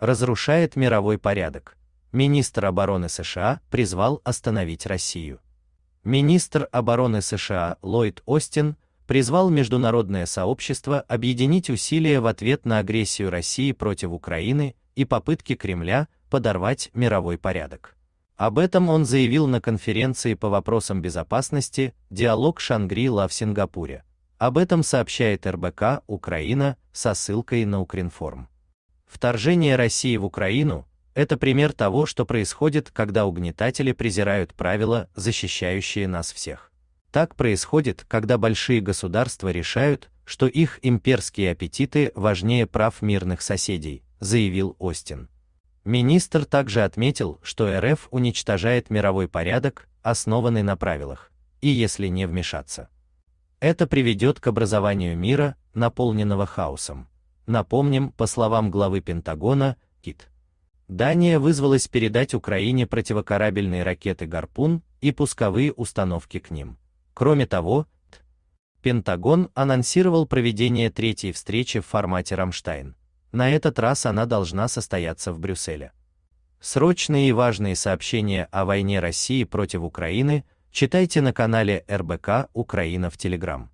разрушает мировой порядок. Министр обороны США призвал остановить Россию. Министр обороны США Ллойд Остин призвал международное сообщество объединить усилия в ответ на агрессию России против Украины и попытки Кремля подорвать мировой порядок. Об этом он заявил на конференции по вопросам безопасности «Диалог Шангри-Ла» в Сингапуре. Об этом сообщает РБК «Украина» со ссылкой на Укринформ. Вторжение России в Украину – это пример того, что происходит, когда угнетатели презирают правила, защищающие нас всех. Так происходит, когда большие государства решают, что их имперские аппетиты важнее прав мирных соседей, заявил Остин. Министр также отметил, что РФ уничтожает мировой порядок, основанный на правилах, и если не вмешаться. Это приведет к образованию мира, наполненного хаосом. Напомним, по словам главы Пентагона, КИТ. Дания вызвалась передать Украине противокорабельные ракеты «Гарпун» и пусковые установки к ним. Кроме того, Пентагон анонсировал проведение третьей встречи в формате «Рамштайн». На этот раз она должна состояться в Брюсселе. Срочные и важные сообщения о войне России против Украины читайте на канале РБК «Украина» в Телеграм.